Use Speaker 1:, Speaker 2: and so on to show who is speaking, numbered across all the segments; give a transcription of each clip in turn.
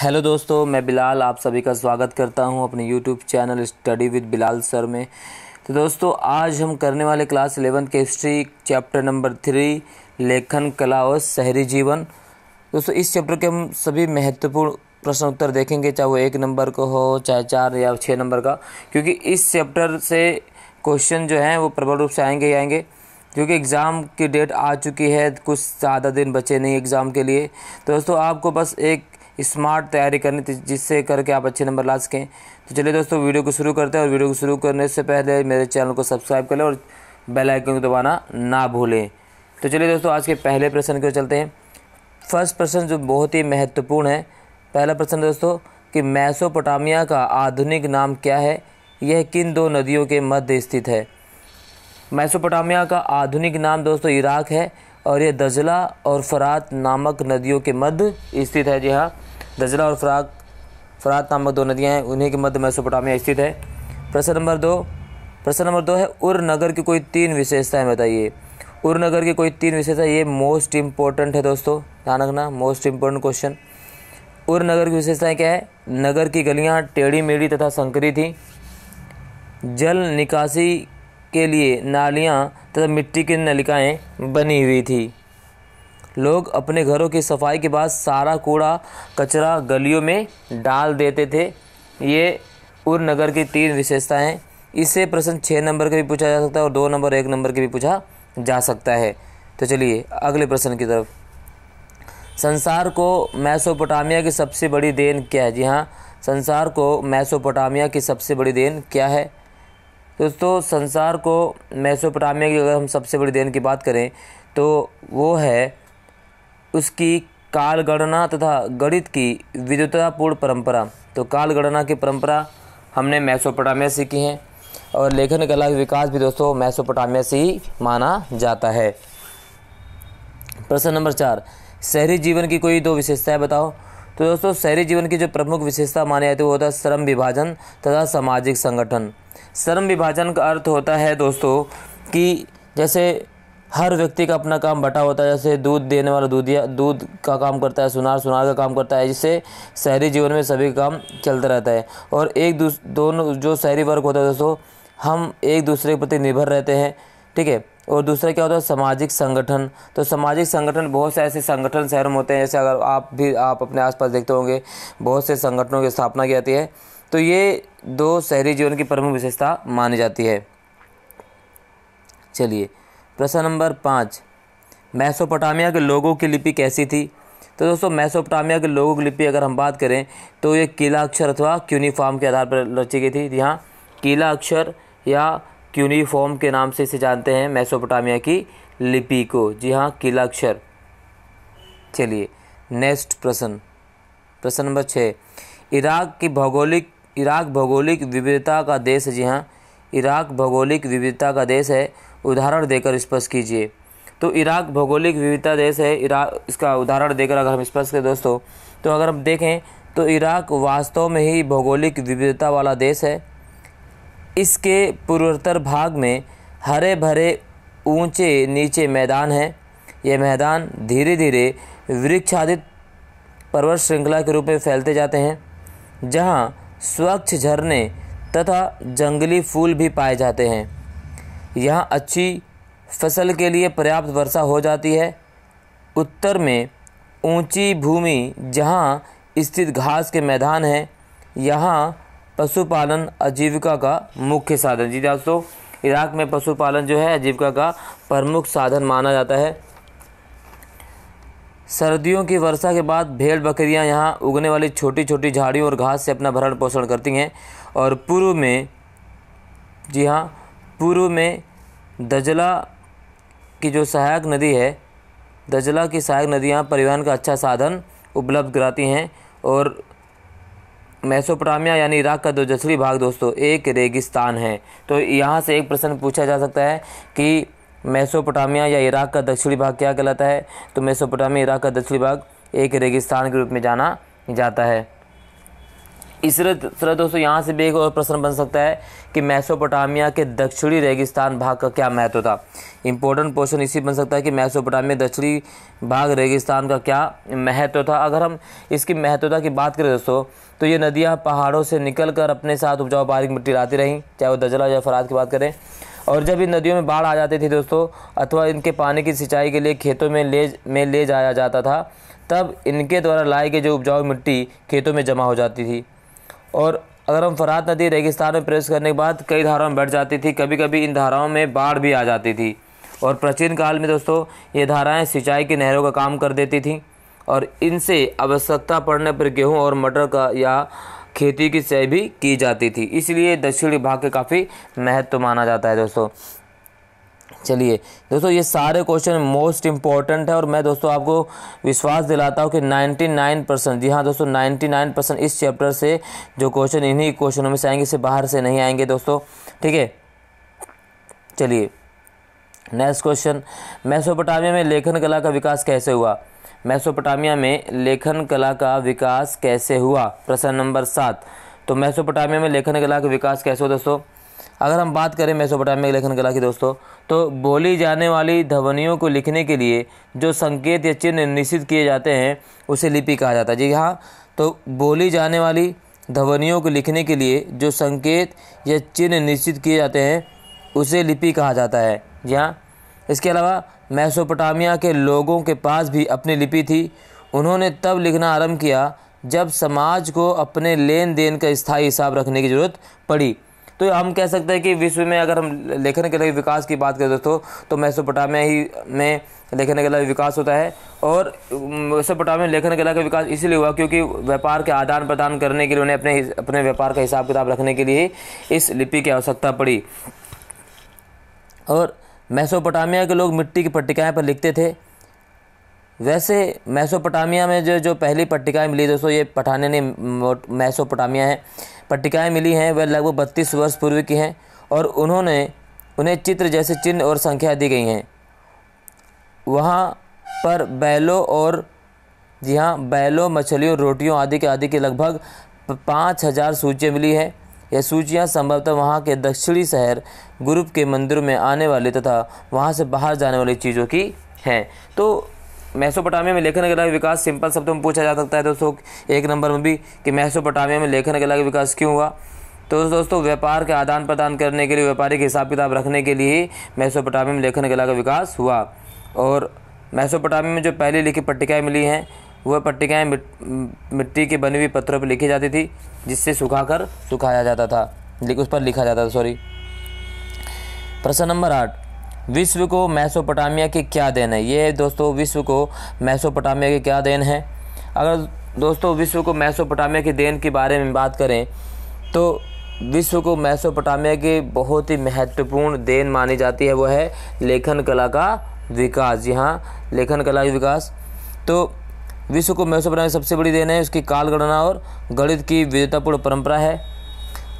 Speaker 1: hello दोस्तों मैं बिलाल आप सभी का स्वागत करता हूं अपने YouTube channel study with Bilal sir में तो दोस्तों आज हम करने वाले क्लास एलेवंथ के हिस्ट्री चैप्टर नंबर थ्री लेखन कला और शहरी जीवन दोस्तों इस चैप्टर के हम सभी महत्वपूर्ण प्रश्न उत्तर देखेंगे चाहे वो एक नंबर का हो चाहे चार या छः नंबर का क्योंकि इस चैप्टर से क्वेश्चन जो हैं वो प्रबल रूप से आएंगे ही आएंगे क्योंकि एग्ज़ाम की डेट आ चुकी है कुछ ज़्यादा दिन बचे नहीं एग्ज़ाम के लिए तो दोस्तों आपको बस एक स्मार्ट तैयारी करनी थी जिससे करके आप अच्छे नंबर ला सकें तो चलिए दोस्तों वीडियो को शुरू करते हैं और वीडियो को शुरू करने से पहले मेरे चैनल को सब्सक्राइब कर लें और बेल आइकन को दबाना ना भूलें तो चलिए दोस्तों आज के पहले प्रश्न की चलते हैं फर्स्ट प्रश्न जो बहुत ही महत्वपूर्ण है पहला प्रश्न दोस्तों कि मैसोपोटामिया का आधुनिक नाम क्या है यह किन दो नदियों के मध्य स्थित है मैसोपोटामिया का आधुनिक नाम दोस्तों इराक है और यह दजला और फरात नामक नदियों के मध्य स्थित है जी हाँ दजरा और फ्राक फरात नामक दो नदियाँ हैं उन्हीं के मध्य मेसोपोटामिया स्थित है प्रश्न नंबर दो प्रश्न नंबर दो है उर नगर की कोई तीन विशेषताएं बताइए उर नगर की कोई तीन विशेषता ये मोस्ट इम्पोर्टेंट है दोस्तों ध्यान रखना मोस्ट इम्पोर्टेंट क्वेश्चन उर नगर की विशेषताएं क्या है नगर की गलियाँ टेढ़ी मेढ़ी तथा संकरी थी जल निकासी के लिए नालियाँ तथा मिट्टी की नलिकाएँ बनी हुई थी लोग अपने घरों की सफाई के बाद सारा कूड़ा कचरा गलियों में डाल देते थे ये उर नगर की तीन विशेषताएं इससे प्रश्न छः नंबर का भी पूछा जा सकता है और दो नंबर एक नंबर के भी पूछा जा सकता है तो चलिए अगले प्रश्न की तरफ संसार को मैसोपोटामिया की सबसे बड़ी देन क्या है जी हाँ संसार को मैसोपोटामिया की सबसे बड़ी देन क्या है दोस्तों संसार को मैसोपोटामिया की अगर हम सबसे बड़ी देन की बात करें तो वो है उसकी कालगणना तथा गणित की विद्युतापूर्ण परंपरा तो कालगणना की परंपरा हमने मैसोपोटामिया सीखी है और लेखन कला विकास भी दोस्तों मैसोपोटामिया से ही माना जाता है प्रश्न नंबर चार शहरी जीवन की कोई दो विशेषताएं बताओ तो दोस्तों शहरी जीवन की जो प्रमुख विशेषता माने जाती है वो होता है श्रम विभाजन तथा सामाजिक संगठन श्रम विभाजन का अर्थ होता है दोस्तों कि जैसे हर व्यक्ति का अपना काम बटा होता है जैसे दूध देने वाला दूधिया दूध का काम करता है सुनार सुनार का काम करता है जिससे शहरी जीवन में सभी काम चलता रहता है और एक दोनों जो शहरी वर्ग होता है दोस्तों हम एक दूसरे के प्रति निर्भर रहते हैं ठीक है और दूसरा क्या होता है सामाजिक संगठन तो सामाजिक संगठन बहुत से ऐसे संगठन शहरों में होते हैं जैसे अगर आप भी आप अपने आसपास देखते होंगे बहुत से संगठनों की स्थापना की जाती है तो ये दो शहरी जीवन की प्रमुख विशेषता मानी जाती है चलिए प्रश्न नंबर पाँच मैसोपोटामिया के लोगों की लिपि कैसी थी तो दोस्तों मैसोपोटामिया के लोगों की लिपि अगर हम बात करें तो ये कीला अक्षर अथवा क्यूनिफॉर्म के आधार पर रची गई थी यहाँ कीला अक्षर या क्यूनिफॉर्म के नाम से इसे जानते हैं मैसोपोटामिया की लिपि को जी हाँ कीला अक्षर चलिए नेक्स्ट प्रश्न प्रश्न नंबर छः इराक की भौगोलिक इराक भौगोलिक विविधता का देश है जी हाँ इराक भौगोलिक विविधता का देश है उदाहरण देकर स्पष्ट कीजिए तो इराक भौगोलिक विविधता देश है इराक इसका उदाहरण देकर अगर हम स्पष्ट करें दोस्तों तो अगर हम देखें तो इराक वास्तव में ही भौगोलिक विविधता वाला देश है इसके पूर्वोत्तर भाग में हरे भरे ऊंचे नीचे मैदान हैं ये मैदान धीरे धीरे वृक्षादित पर्वत श्रृंखला के रूप में फैलते जाते हैं जहाँ स्वच्छ झरने तथा जंगली फूल भी पाए जाते हैं यहाँ अच्छी फसल के लिए पर्याप्त वर्षा हो जाती है उत्तर में ऊंची भूमि जहाँ स्थित घास के मैदान हैं यहाँ पशुपालन आजीविका का मुख्य साधन जी दोस्तों इराक में पशुपालन जो है आजीविका का प्रमुख साधन माना जाता है सर्दियों की वर्षा के बाद भेड़ बकरियां यहां उगने वाली छोटी छोटी झाड़ियों और घास से अपना भरण पोषण करती हैं और पूर्व में जी हाँ पूर्व में दजला की जो सहायक नदी है दजला की सहायक नदियाँ परिवहन का अच्छा साधन उपलब्ध कराती हैं और मैसोपोटामिया यानी इराक का दो जसरी भाग दोस्तों एक रेगिस्तान है तो यहाँ से एक प्रश्न पूछा जा सकता है कि मैसोपोटामिया या इराक का दक्षिणी भाग क्या कहलाता है तो मैसोपोटामिया इराक का दक्षिणी भाग एक रेगिस्तान के रूप में जाना जाता है इसी तरह दोस्तों यहाँ से भी एक और प्रश्न बन सकता है कि मैसोपोटामिया के दक्षिणी रेगिस्तान भाग का क्या महत्व था इंपॉर्टेंट क्वेश्चन इसी बन सकता है कि मैसोपोटामिया दक्षिणी भाग रेगिस्तान का क्या महत्व था अगर हम इसकी महत्वता की बात करें दोस्तों तो ये नदियाँ पहाड़ों से निकल कर अपने साथ उपजाऊ बारिक मिट्टी लाती रहीं चाहे वो दजला या फराद की बात करें और जब इन नदियों में बाढ़ आ जाती थी दोस्तों अथवा इनके पानी की सिंचाई के लिए खेतों में ले में ले जाया जाता था तब इनके द्वारा लाई गई जो उपजाऊ मिट्टी खेतों में जमा हो जाती थी और अगर हम फरात नदी रेगिस्तान में प्रवेश करने के बाद कई धाराओं में बैठ जाती थी कभी कभी इन धाराओं में बाढ़ भी आ जाती थी और प्राचीन काल में दोस्तों ये धाराएं सिंचाई की नहरों का काम कर देती थीं और इनसे आवश्यकता पड़ने पर गेहूँ और मटर का या खेती की सिंचाई भी की जाती थी इसलिए दक्षिणी भाग के काफ़ी महत्व माना जाता है दोस्तों चलिए दोस्तों ये सारे क्वेश्चन मोस्ट इंपॉर्टेंट है और मैं दोस्तों आपको विश्वास दिलाता हूँ कि 99 परसेंट जी हाँ दोस्तों 99 परसेंट इस चैप्टर से जो क्वेश्चन इन्हीं क्वेश्चनों में से आएंगे इसे बाहर से नहीं आएंगे दोस्तों ठीक है चलिए नेक्स्ट क्वेश्चन मैसोपोटामिया में लेखन कला का विकास कैसे हुआ मैसोपोटामिया में लेखन कला का विकास कैसे हुआ प्रश्न नंबर सात तो मैसोपोटामिया में लेखन कला का विकास कैसे हुआ दोस्तों अगर हम बात करें मेसोपोटामिया लेखन कला की दोस्तों तो बोली जाने वाली ध्वनियों को लिखने के लिए जो संकेत या चिन्ह निश्चित किए जाते हैं उसे लिपि कहा जाता है जी हाँ तो बोली जाने वाली ध्वनियों को लिखने के लिए जो संकेत या चिन्ह निश्चित किए जाते हैं उसे लिपि कहा जाता है जी हाँ इसके अलावा मैसोपोटामिया के लोगों के पास भी अपनी लिपि थी उन्होंने तब लिखना आरंभ किया जब समाज को अपने लेन देन का स्थायी हिसाब रखने की ज़रूरत पड़ी तो हम कह सकते हैं कि विश्व में अगर हम लेखन के लिए विकास की बात करें दोस्तों तो मेसोपोटामिया ही में लेखन कला का विकास होता है और मेसोपोटामिया लेखन कला का विकास इसीलिए हुआ क्योंकि व्यापार के आदान प्रदान करने के लिए उन्हें अपने अपने व्यापार का हिसाब किताब रखने के लिए इस लिपि की आवश्यकता पड़ी और मेसोपोटामिया के लोग मिट्टी की पट्टिकाएँ पर लिखते थे वैसे मैसोपोटामिया में जो जो पहली पट्टिकाएँ मिली दोस्तों ये पठाने ने मैसोपोटामिया है पट्टिकाएँ मिली हैं वह लगभग बत्तीस वर्ष पूर्व की हैं और उन्होंने उन्हें चित्र जैसे चिन्ह और संख्या दी गई हैं वहाँ पर बैलों और जी हाँ बैलों मछलियों रोटियों आदि के आदि के लगभग पाँच हज़ार सूचियाँ मिली है यह सूचियाँ संभवतः वहाँ के दक्षिणी शहर ग्रुप के मंदिरों में आने वाले तथा वहाँ से बाहर जाने वाली चीज़ों की हैं तो मैसोपोटामिया में लेखन कला के विकास सिंपल शब्दों में पूछा जा सकता है दोस्तों एक नंबर में भी कि मैसोपोटामिया में लेखन कला का विकास क्यों हुआ तो दोस्तों व्यापार के आदान प्रदान करने के लिए व्यापारिक हिसाब किताब रखने के लिए मैसोपोटामिया में लेखन कला का विकास हुआ और मैसोपोटामिया में जो पहली लिखी पट्टिकाएँ मिली हैं वह पट्टिकाएँ मिट्टी के बनी हुई पत्थरों पर लिखी जाती थी जिससे सुखाकर सुखाया जाता था उस पर लिखा जाता था सॉरी प्रश्न नंबर आठ विश्व को मैसोपोटामिया के क्या देन है ये दोस्तों विश्व को मैसोपोटामिया के क्या देन है अगर दोस्तों विश्व को मैसोपोटामिया के देन के बारे में बात करें तो विश्व को मैसोपोटामिया की बहुत ही महत्वपूर्ण देन मानी जाती है वो है लेखन कला का विकास यहाँ लेखन कला का विकास तो विश्व को मैसोपोटामिया सबसे बड़ी देन है उसकी कालगणना और गणित की विविधतापूर्ण परंपरा है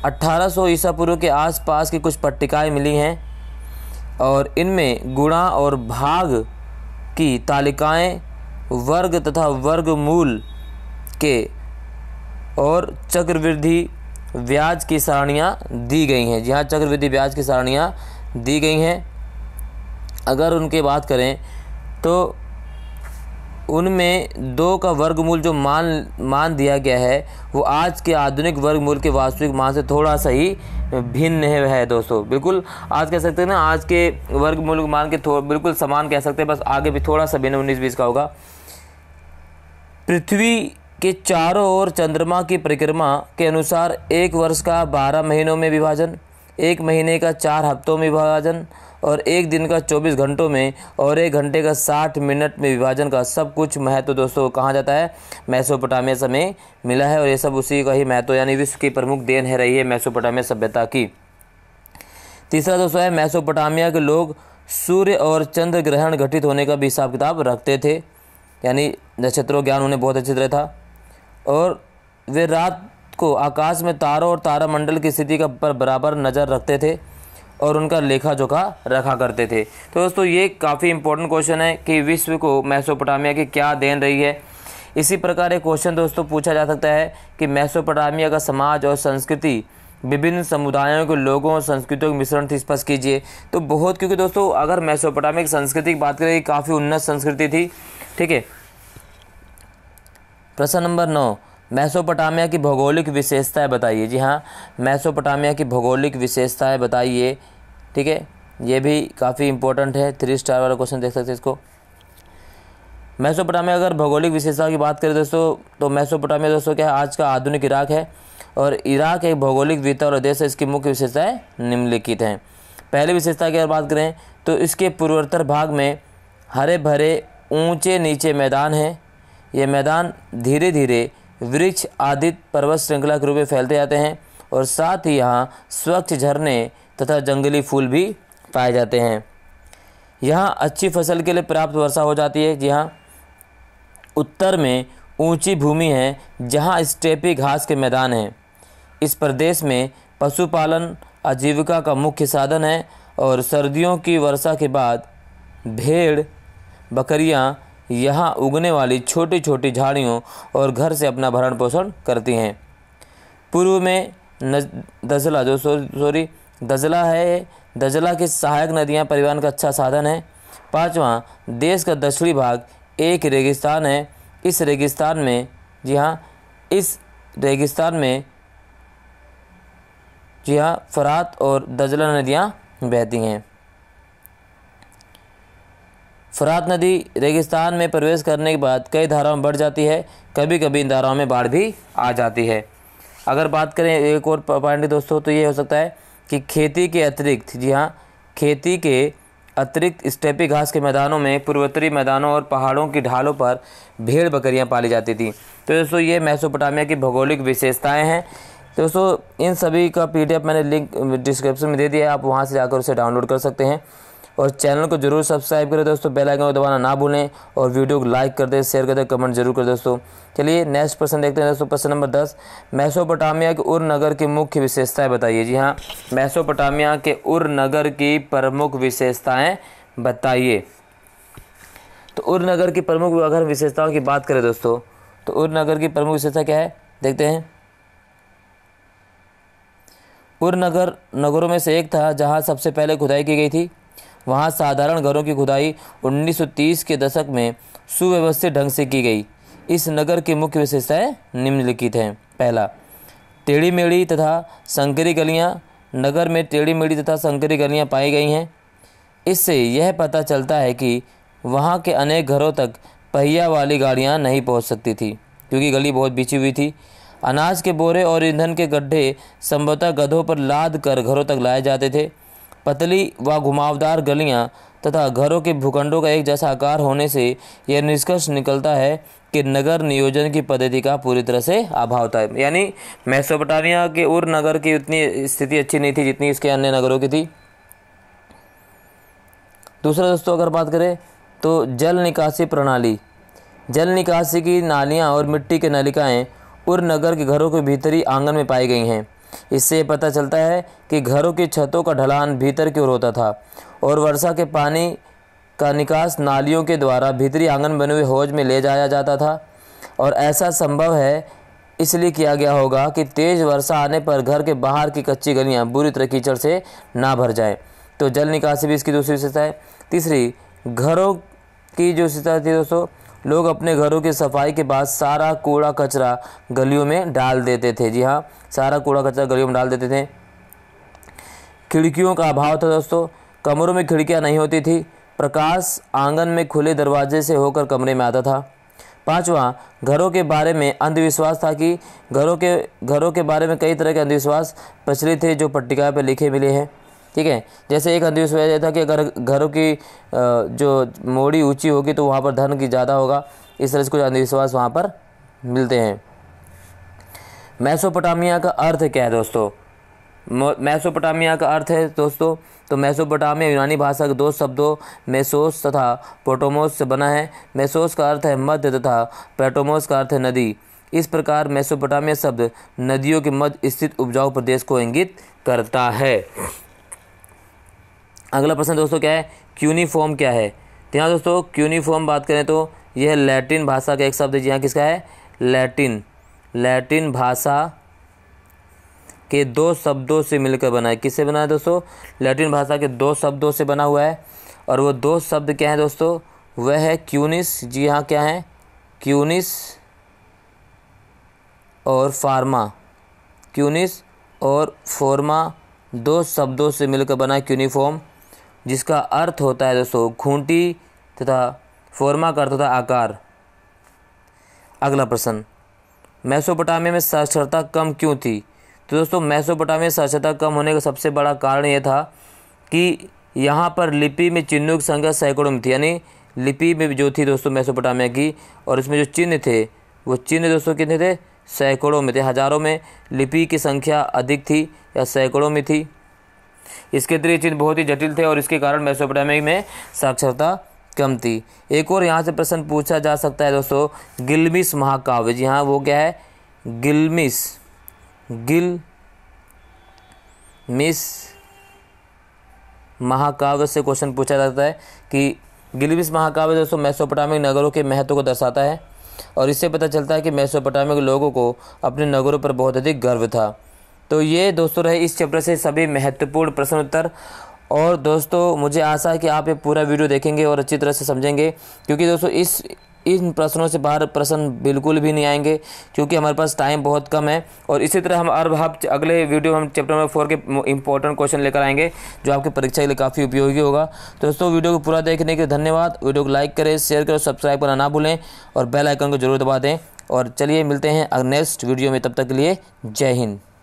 Speaker 1: 1800 ईसा पूर्व के आसपास की कुछ पट्टिकाएँ मिली हैं और इनमें गुणा और भाग की तालिकाएं वर्ग तथा वर्गमूल के और चक्रवृद्धि ब्याज की सारणियाँ दी गई हैं जहाँ चक्रवृद्धि ब्याज की सारणियाँ दी गई हैं अगर उनके बात करें तो उनमें दो का वर्गमूल जो मान मान दिया गया है वो आज के आधुनिक वर्गमूल के वास्तविक मान से थोड़ा सा ही भिन्न है, दोस्तों बिल्कुल आज कह सकते हैं ना आज के वर्गमूल मान के थोड़ा बिल्कुल समान कह सकते हैं बस आगे भी थोड़ा सा भिन्न उन्नीस बीस का होगा पृथ्वी के चारों ओर चंद्रमा की परिक्रमा के अनुसार एक वर्ष का बारह महीनों में विभाजन एक महीने का चार हफ्तों में विभाजन और एक दिन का 24 घंटों में और एक घंटे का 60 मिनट में विभाजन का सब कुछ महत्व तो दोस्तों कहा जाता है मैसोपोटामिया समय मिला है और ये सब उसी का ही महत्व यानी विश्व की प्रमुख देन है रही है मैसोपोटामिया सभ्यता की तीसरा दोस्तों है मैसोपोटामिया के लोग सूर्य और चंद्र ग्रहण घटित होने का भी हिसाब किताब रखते थे यानी नक्षत्रों ज्ञान उन्हें बहुत अच्छी तरह था और वे रात को आकाश में तारों और तारामंडल की स्थिति का पर बराबर नज़र रखते थे और उनका लेखा जोखा रखा करते थे तो दोस्तों ये काफ़ी इंपॉर्टेंट क्वेश्चन है कि विश्व को मैसोपोटामिया की क्या देन रही है इसी प्रकार एक क्वेश्चन दोस्तों पूछा जा सकता है कि मैसोपोटामिया का समाज और संस्कृति विभिन्न समुदायों के लोगों और संस्कृतियों के मिश्रण थी स्पष्ट कीजिए तो बहुत क्योंकि दोस्तों अगर मैसोपोटामिया की संस्कृति की बात करें काफ़ी उन्नत संस्कृति थी ठीक है प्रश्न नंबर नौ मैसोपोटामिया की भौगोलिक विशेषताएं बताइए जी हाँ मैसोपोटामिया की भौगोलिक विशेषताएं बताइए ठीक है ये भी काफ़ी इंपॉर्टेंट है थ्री स्टार वाला क्वेश्चन देख सकते हैं इसको मैसोपोटामिया अगर भौगोलिक विशेषताओं की बात करें दोस्तों तो मैसोपोटामिया दोस्तों क्या है आज का आधुनिक इराक है और इराक एक भौगोलिक विता और देश है इसकी मुख्य विशेषताएँ निम्नलिखित हैं पहली विशेषता की अगर बात करें तो इसके पूर्वोत्तर भाग में हरे भरे ऊंचे नीचे मैदान हैं ये मैदान धीरे धीरे वृक्ष आदि पर्वत श्रृंखला के रूप में फैलते जाते हैं और साथ ही यहाँ स्वच्छ झरने तथा जंगली फूल भी पाए जाते हैं यहाँ अच्छी फसल के लिए पर्याप्त वर्षा हो जाती है जी हाँ उत्तर में ऊंची भूमि है जहाँ स्टेपी घास के मैदान हैं इस प्रदेश में पशुपालन आजीविका का मुख्य साधन है और सर्दियों की वर्षा के बाद भेड़ बकरियाँ यहाँ उगने वाली छोटी छोटी झाड़ियों और घर से अपना भरण पोषण करती हैं पूर्व में नज दजला जो सॉरी दजला है दजला की सहायक नदियाँ परिवहन का अच्छा साधन है पाँचवा देश का दक्षिणी भाग एक रेगिस्तान है इस रेगिस्तान में जी हाँ इस रेगिस्तान में जी हाँ फरात और दजला नदियाँ बहती हैं फरात नदी रेगिस्तान में प्रवेश करने के बाद कई धाराओं में बढ़ जाती है कभी कभी इन धाराओं में बाढ़ भी आ जाती है अगर बात करें एक और पॉइंट दोस्तों तो ये हो सकता है कि खेती के अतिरिक्त जी हाँ खेती के अतिरिक्त स्टेपी घास के मैदानों में पूर्वोत्तरी मैदानों और पहाड़ों की ढालों पर भेड़ बकरियां पाली जाती थी तो दोस्तों ये मैसोपोटामिया की भौगोलिक विशेषताएं हैं दोस्तों इन सभी का पीडीएफ मैंने लिंक डिस्क्रिप्शन में दे दिया है आप वहाँ से जाकर उसे डाउनलोड कर सकते हैं और चैनल को जरूर सब्सक्राइब करें दोस्तों बेल आइकन को दबाना ना भूलें और वीडियो को लाइक कर दें शेयर कर दें कमेंट जरूर कर दोस्तों चलिए नेक्स्ट प्रश्न देखते हैं दोस्तों प्रश्न नंबर दस मैसोपोटामिया के उर नगर की मुख्य विशेषताएं बताइए जी हाँ मैसोपोटामिया के उर नगर की प्रमुख विशेषताएँ बताइए तो उर नगर की प्रमुख अगर विशेषताओं की बात करें दोस्तों तो उर नगर की प्रमुख विशेषता क्या है देखते हैं उर नगर नगरों में से एक था जहाँ सबसे पहले खुदाई की गई थी वहाँ साधारण घरों की खुदाई 1930 के दशक में सुव्यवस्थित ढंग से की गई इस नगर की मुख्य विशेषताएँ निम्नलिखित हैं पहला टेढ़ी मेढ़ी तथा संकरी गलियाँ नगर में टेढ़ी मेढ़ी तथा संकरी गलियाँ पाई गई हैं इससे यह पता चलता है कि वहाँ के अनेक घरों तक पहिया वाली गाड़ियाँ नहीं पहुँच सकती थी क्योंकि गली बहुत बिछी हुई थी अनाज के बोरे और ईंधन के गड्ढे संभवतः गधों पर लाद कर घरों तक लाए जाते थे पतली व घुमावदार गलियाँ तथा घरों के भूखंडों का एक जैसा आकार होने से यह निष्कर्ष निकलता है कि नगर नियोजन की पद्धति का पूरी तरह से अभाव था यानी मैसोपटानिया के उर नगर की उतनी स्थिति अच्छी नहीं थी जितनी इसके अन्य नगरों की थी दूसरा दोस्तों अगर बात करें तो जल निकासी प्रणाली जल निकासी की नालियाँ और मिट्टी के नलिकाएँ उर नगर के घरों के भीतरी आंगन में पाई गई हैं इससे पता चलता है कि घरों की छतों का ढलान भीतर की ओर होता था और वर्षा के पानी का निकास नालियों के द्वारा भीतरी आंगन बने हुए हौज में ले जाया जाता था और ऐसा संभव है इसलिए किया गया होगा कि तेज़ वर्षा आने पर घर के बाहर की कच्ची गलियां बुरी तरह कीचड़ से ना भर जाएं तो जल निकासी भी इसकी दूसरी विशेषता है तीसरी घरों की जो विशेषता थी दोस्तों लोग अपने घरों की सफाई के बाद सारा कूड़ा कचरा गलियों में डाल देते थे जी हाँ सारा कूड़ा कचरा गलियों में डाल देते थे खिड़कियों का अभाव था दोस्तों कमरों में खिड़कियाँ नहीं होती थी प्रकाश आंगन में खुले दरवाजे से होकर कमरे में आता था पांचवा घरों के बारे में अंधविश्वास था कि घरों के घरों के बारे में कई तरह के अंधविश्वास प्रचलित थे जो पट्टिका पर लिखे मिले हैं ठीक है जैसे एक अंधविश्वास यह था कि अगर घरों की जो मोड़ी ऊंची होगी तो वहाँ पर धन की ज़्यादा होगा इस तरह से कुछ अंधविश्वास वहाँ पर मिलते हैं मैसोपोटामिया का अर्थ क्या है दोस्तों मैसोपोटामिया का अर्थ है दोस्तों तो मैसोपोटामिया यूनानी भाषा के दो शब्दों मेसोस तथा पोटोमोस से बना है मेसोस का अर्थ है मध्य तथा पेटोमोस का अर्थ है नदी इस प्रकार मैसोपोटामिया शब्द नदियों के मध्य स्थित उपजाऊ प्रदेश को इंगित करता है अगला प्रश्न दोस्तों क्या है क्यूनिफॉर्म क्या है तो यहाँ दोस्तों क्यूनिफॉर्म बात करें तो यह लैटिन भाषा का एक शब्द है जी यहाँ किसका है लैटिन लैटिन भाषा के दो शब्दों से मिलकर बना है किससे बना है दोस्तों लैटिन भाषा के दो शब्दों से बना हुआ है और वो दो शब्द क्या है दोस्तों वह है क्यूनिस जी हाँ क्या है क्यूनिस और फार्मा क्यूनिस और फॉर्मा दो शब्दों से मिलकर बना क्यूनिफॉर्म जिसका अर्थ होता है दोस्तों खूंटी तथा फोरमा का अर्थ होता है आकार अगला प्रश्न मैसोपोटामिया में साक्षरता कम क्यों थी तो दोस्तों मैसोपोटामिया साक्षरता कम होने का सबसे बड़ा कारण यह था कि यहाँ पर लिपि में चिन्हों की संख्या सैकड़ों में थी यानी लिपि में जो थी दोस्तों मैसोपोटामिया की और इसमें जो चिन्ह थे वो चिन्ह दोस्तों कितने थे सैकड़ों में थे हजारों में लिपि की संख्या अधिक थी या सैकड़ों में थी इसके त्रिय चिन्ह बहुत ही जटिल थे और इसके कारण मेसोपोटामिया में साक्षरता कम थी एक और यहाँ से प्रश्न पूछा जा सकता है दोस्तों गिलमिस महाकाव्य जी हाँ वो क्या है गिलमिस गिल मिस महाकाव्य से क्वेश्चन पूछा जाता है कि गिलमिस महाकाव्य दोस्तों मेसोपोटामिक नगरों के महत्व को दर्शाता है और इससे पता चलता है कि मेसोपोटामिक लोगों को अपने नगरों पर बहुत अधिक गर्व था तो ये दोस्तों रहे इस चैप्टर से सभी महत्वपूर्ण प्रश्न उत्तर और दोस्तों मुझे आशा है कि आप ये पूरा वीडियो देखेंगे और अच्छी तरह से समझेंगे क्योंकि दोस्तों इस इन प्रश्नों से बाहर प्रश्न बिल्कुल भी नहीं आएंगे क्योंकि हमारे पास टाइम बहुत कम है और इसी तरह हम और हाँ अगले वीडियो हम चैप्टर नंबर फोर के इंपॉर्टेंट क्वेश्चन लेकर आएंगे जो आपकी परीक्षा के लिए काफ़ी उपयोगी होगा तो दोस्तों वीडियो को पूरा देखने के लिए धन्यवाद वीडियो को लाइक करें शेयर करें सब्सक्राइब करना ना भूलें और बेल आइकन को जरूर दबा दें और चलिए मिलते हैं नेक्स्ट वीडियो में तब तक के लिए जय हिंद